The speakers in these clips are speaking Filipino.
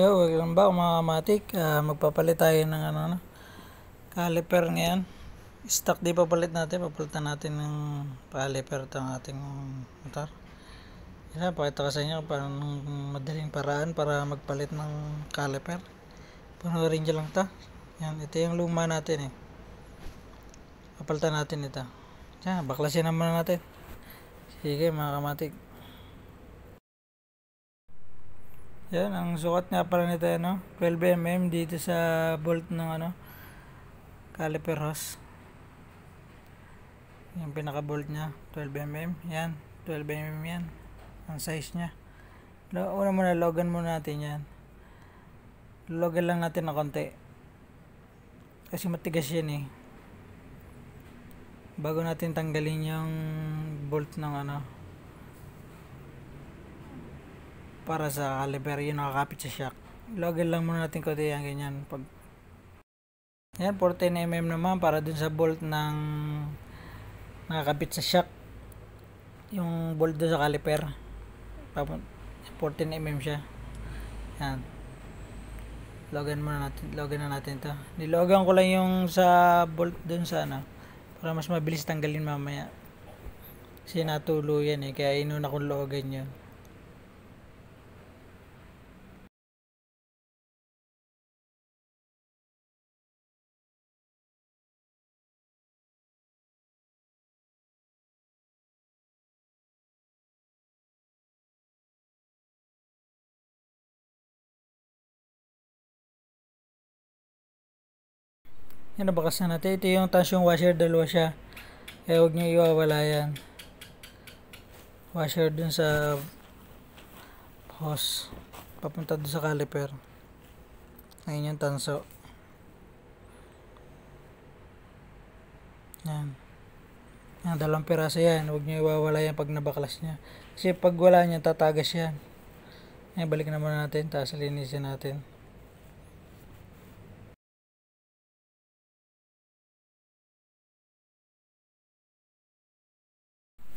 Yo, wag lang mga matik? Uh, magpapalit tayo ng ano, ano, caliper ngayon. Stock di papalit natin. Papalitan natin ng caliper itong ating motor. Yan, pakita ko sa inyo parang madaling paraan para magpalit ng caliper. Panoorin nyo lang ta. Yan, ito yung luma natin eh. Papalitan natin ito. Yan, baklasin naman natin. Sige mga kamatik. Yan, ang sukat niya pala nito, ano, eh, 12mm dito sa bolt ng, ano, caliper hose. Yung pinaka-bolt niya, 12mm. Yan, 12mm yan. Ang size niya. Una muna, logan muna natin yan. Logan lang natin na konti. Kasi matigas yan eh. Bago natin tanggalin yung bolt ng, ano, para sa caliper yung nakakapit sa shock login lang muna natin konti yan ganyan pag yan 14mm naman para dun sa bolt ng nakakapit sa shock yung bolt dun sa caliper 14mm siya yan login muna natin login na natin to nilogan ko lang yung sa bolt dun sa ano para mas mabilis tanggalin mamaya kasi natulo yan eh kaya inuna kong login yun Yan, nabakas na natin. Ito yung tansyong washer, dalawa siya. Eh, huwag nyo iwawala yan. Washer dun sa hose. Papunta dun sa caliper. Ayun yung tanso. Yan. Yan, dalawang piraso yan. Huwag nyo iwawala yan pag nabaklas niya. Kasi pag wala niya, tatagas yan. Ayan, balik naman natin. Tapos linisin natin.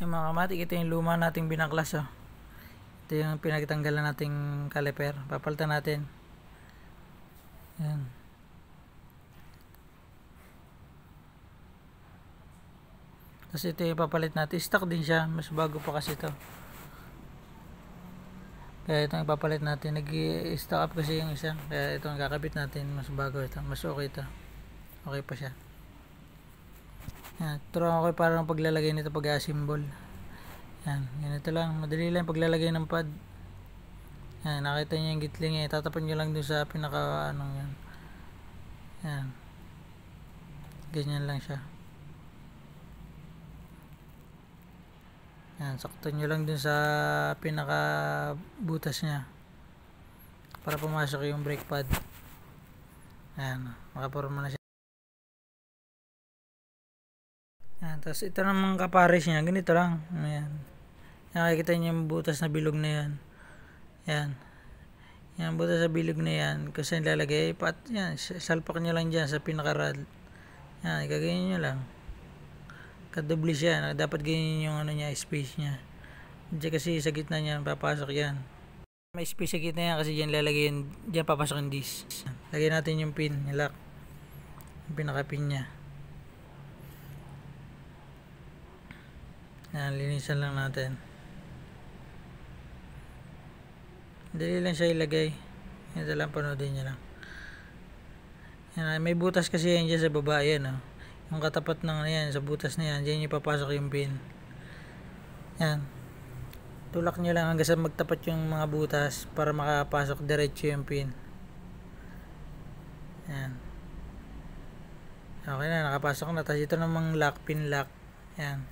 yung mga kamatik ito yung luma nating binaklas oh. ito yung pinagtanggalan nating caliper papalitan natin yan tapos ito yung papalit natin stock din siya mas bago pa kasi ito kaya ito ang ipapalit natin nag stock up kasi yung isa kaya ito ang kakabit natin mas bago ito mas okay ito okay pa siya yan, ah, turuan ko kayo parang paglalagay nito pag assemble Yan, ganito lang. Madali lang paglalagay ng pad. Yan, nakita niyo yung gitling eh. Tatapan niyo lang dun sa pinaka anong yan. Yan. Ganyan lang siya. Yan, sakto niyo lang dun sa pinaka butas niya. Para pumasok yung brake pad. Ayan, makaporma na siya. Yan, tapos ito naman kapares niya, ganito lang. Ayan. Nakikita niyo yung butas na bilog na yan. Yan. Yan, butas sa bilog na yan. Kasi nilalagay, pat, yan, salpak niyo lang dyan sa pinakarad. Yan, gaganyan niyo lang. Kadubli siya. Dapat ganyan yung ano niya, space niya. Diyan kasi sa gitna niya, papasok yan. May space sa gitna yan kasi dyan lalagay yun, dyan papasok yung disc. Lagyan natin yung pin, yung lock. Yung pinaka-pin niya. Yan, linisan lang natin. Dali lang siya ilagay. Ito lang, panoodin niya lang. Yan, ah, may butas kasi yan dyan sa baba. Yan, oh. Yung katapat ng ano yan, sa butas na yan, dyan ipapasok yung pin. Yan. Tulak niyo lang hanggang sa magtapat yung mga butas para makapasok diretso yung pin. Yan. Okay na, nakapasok na. Tapos ito namang lock, pin lock. Yan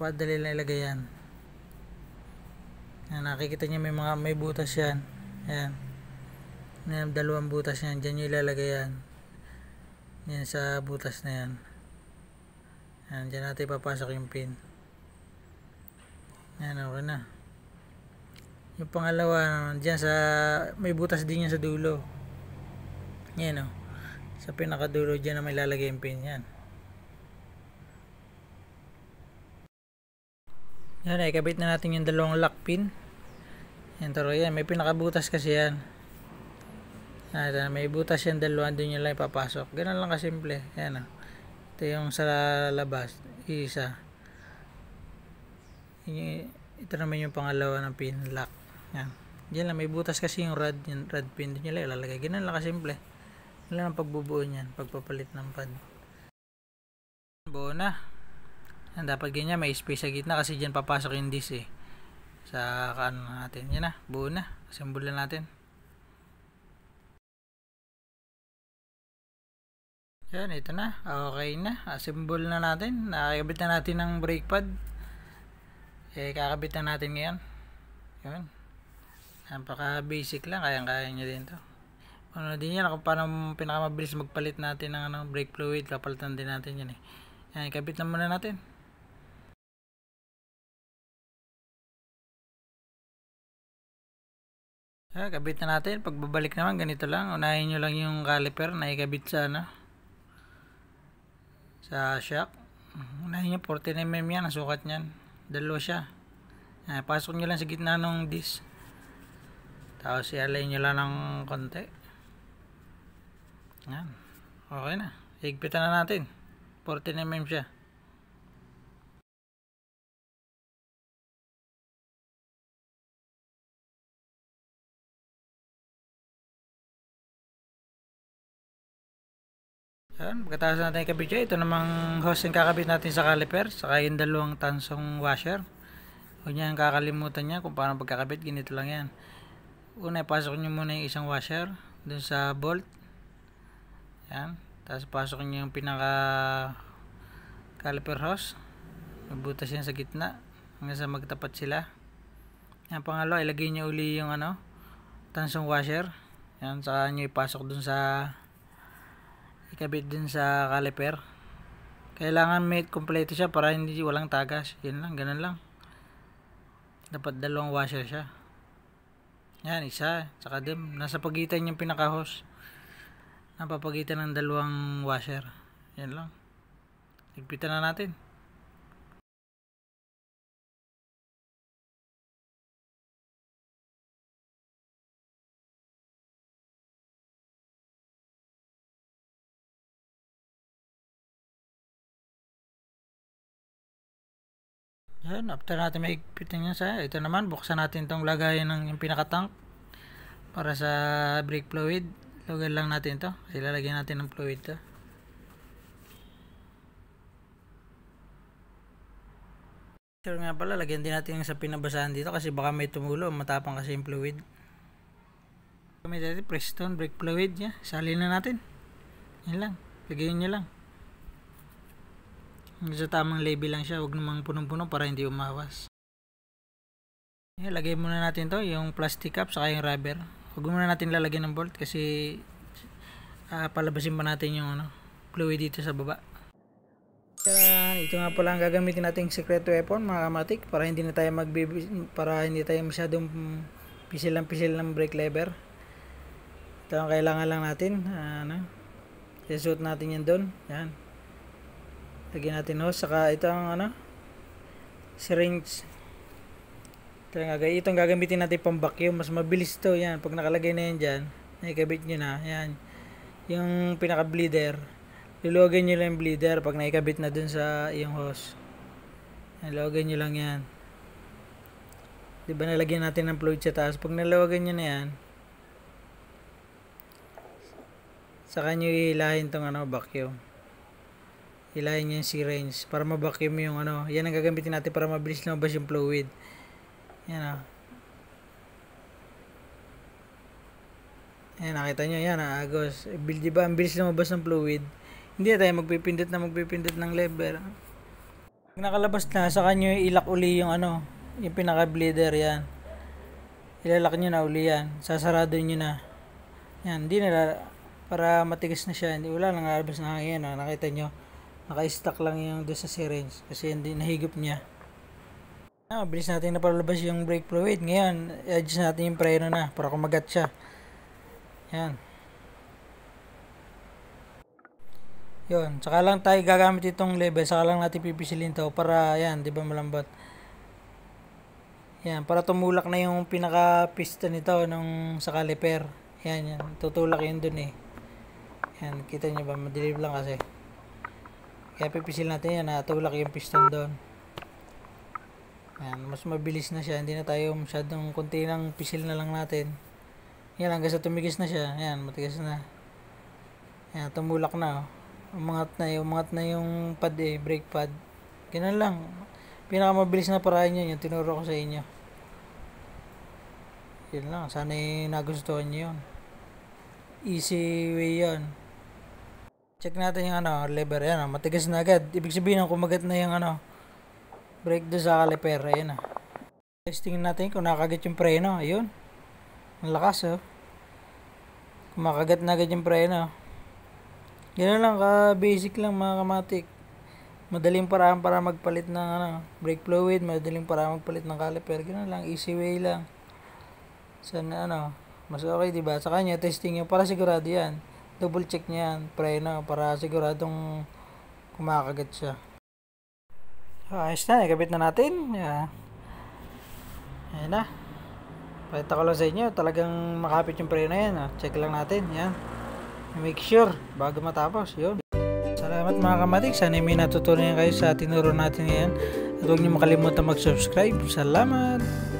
napakadali lang ilagay yan yan, nakikita niyo may mga may butas yan yan yan dalawang butas yan Diyan nyo ilalagay yan yan sa butas na yan yan dyan natin papasok yung pin yan okay na yung pangalawa dyan sa may butas din yan sa dulo yan o oh. sa pinakadulo dyan na may lalagay yung pin yan Yan, ikabit na natin yung dalawang lock pin. Yan, taro yan. May pinakabutas kasi yan. Ayan, ah, may butas yan dalawa. Doon yung lang ipapasok. Ganun lang kasimple. Yan, oh. Ito yung sa labas. Isa. Ito naman yung pangalawa ng pin lock. Yan. Diyan lang, may butas kasi yung rod, yung rod pin. Doon yung lang ilalagay. Ganun lang kasimple. Wala nang pagbubuo niyan. Pagpapalit ng pad. Buo na. Yan, dapat ganyan, may space sa gitna kasi dyan papasok yung disk eh. Sa kaano natin. Yan na, buo na. Assemble na natin. Yan, ito na. Okay na. Assemble na natin. Nakakabit na natin ng brake pad. Eh, kakabit na natin ngayon. Yun. Napaka basic lang. Kayang-kaya nyo din to. Ano din yan. Kung paano pinakamabilis magpalit natin ng ano, brake fluid. Kapalitan din natin yan eh. Yan, ikabit na muna natin. Ah, kabit na natin. Pagbabalik naman, ganito lang. Unahin nyo lang yung caliper na ikabit sa, ano, sa shock. Unahin nyo, 14mm yan, ang sukat nyan. Dalo siya. Ah, pasok nyo lang sa gitna ng disc. Tapos, i-align nyo lang ng konti. Yan. Okay na. Higpitan na natin. 14mm siya. Ayan, pagkatapos natin ikabit dyan, ito namang hose yung kakabit natin sa caliper, saka yung dalawang tansong washer. Huwag niyan kakalimutan niya kung paano pagkakabit, ganito lang yan. Una, pasok niyo muna yung isang washer dun sa bolt. Ayan, tapos pasok niyo yung pinaka caliper hose. Mabutas yan sa gitna hanggang sa magtapat sila. Yan, pangalawa, ilagay niyo uli yung ano, tansong washer. Ayan, saka niyo ipasok dun sa ikabit din sa caliper kailangan may kompleto siya para hindi walang tagas yan lang ganun lang dapat dalawang washer siya yan isa saka dim nasa pagitan yung pinaka hose napapagitan ng dalawang washer yan lang higpitan na natin Ayan, after natin maigpitin yan sa, ito naman, buksan natin itong lagayan ng pinaka-tank para sa brake fluid. Lugan lang natin ito. Kasi lalagyan natin ng fluid ito. Sure nga pala, lagyan din natin sa pinabasahan dito kasi baka may tumulo, matapang kasi yung fluid. Gamit natin Preston brake fluid niya. Salin na natin. Yan lang. Lagyan nyo lang. Sa tamang level lang siya, wag namang punong-puno para hindi umawas. Yeah, lagay muna natin to, yung plastic cup saka yung rubber. Huwag muna natin lalagyan ng bolt kasi uh, palabasin pa natin yung ano, fluid dito sa baba. Tara, ito nga pala ang gagamitin nating secret weapon mga kamatik para hindi na tayo magbibi para hindi tayo masyadong pisil lang pisil ng brake lever. Ito ang kailangan lang natin, ah, ano. Isuot natin yan doon. Yan lagyan natin hose saka ito ang ano syringe ito ang gagay itong gagamitin natin pang vacuum mas mabilis to yan pag nakalagay na yan dyan naikabit nyo na yan yung pinaka bleeder luluwagan nyo lang yung bleeder pag naikabit na dun sa yung hose nalawagan nyo lang yan diba ba nalagyan natin ng fluid sa taas pag nalawagan nyo na yan saka nyo ihilahin tong ano vacuum hilahin yung syringe para ma-vacuum yung ano. Yan ang gagamitin natin para mabilis na mabas yung fluid. Yan ah. Ayan, nakita nyo, yan, ah, agos. Di ba, ang bilis mabas ng fluid. Hindi tayo magpipindot na magpipindot ng lever. Pag nakalabas na, sa kanyo ilak uli yung ano, yung pinaka-bleeder, yan. Ilalak nyo na uli yan. Sasarado nyo na. Yan, hindi na, para matigas na siya. Hindi, wala nang lalabas na hangin, ah, nakita nyo naka-stack lang yung doon sa syringe kasi hindi nahigop niya ah, bilis natin napalabas yung brake fluid ngayon adjust natin yung preno na para kumagat siya yan yun saka lang tayo gagamit itong level saka lang natin pipisilin to para yan di ba malambot yan para tumulak na yung pinaka piston nito nung sa caliper yan yan tutulak yun dun eh yan kita nyo ba madilim lang kasi kaya pipisil natin yan, natulak yung piston doon. Ayan, mas mabilis na siya, hindi na tayo masyadong konti lang pisil na lang natin. Yan, hanggang sa tumigis na siya, ayan, matigas na. Ayan, tumulak na, oh. umangat na, umangat na yung pad eh, brake pad. Ganun lang, pinakamabilis na paraan yun, yung tinuro ko sa inyo. Yan lang, sana nagustuhan nyo yun. Easy way yun. Check natin yung ano, lever. Ayan, oh, matigas na agad. Ibig sabihin, kumagat na yung ano, brake doon sa caliper. Ayan, oh. Ah. Testingin natin kung nakagat yung preno. Ayun. Ang lakas, oh. Kumakagat na agad yung preno. Ganun lang, ka-basic lang mga kamatik. Madaling paraan para magpalit ng ano, brake fluid, madaling paraan magpalit ng caliper. Ganun lang, easy way lang. Sana ano, mas okay, diba? Sa kanya, testing nyo para sigurado yan double check niya yan, preno, para siguradong kumakagat siya. So, ayos na, ikabit na natin. Yeah. Ayan na. Pakita ko lang sa inyo, talagang makapit yung preno yan. Oh. Check lang natin, yan. Make sure, bago matapos, yun. Salamat mga kamatik, sana may natutunan kayo sa tinuro natin ngayon. At huwag niyo makalimutan mag-subscribe. Salamat!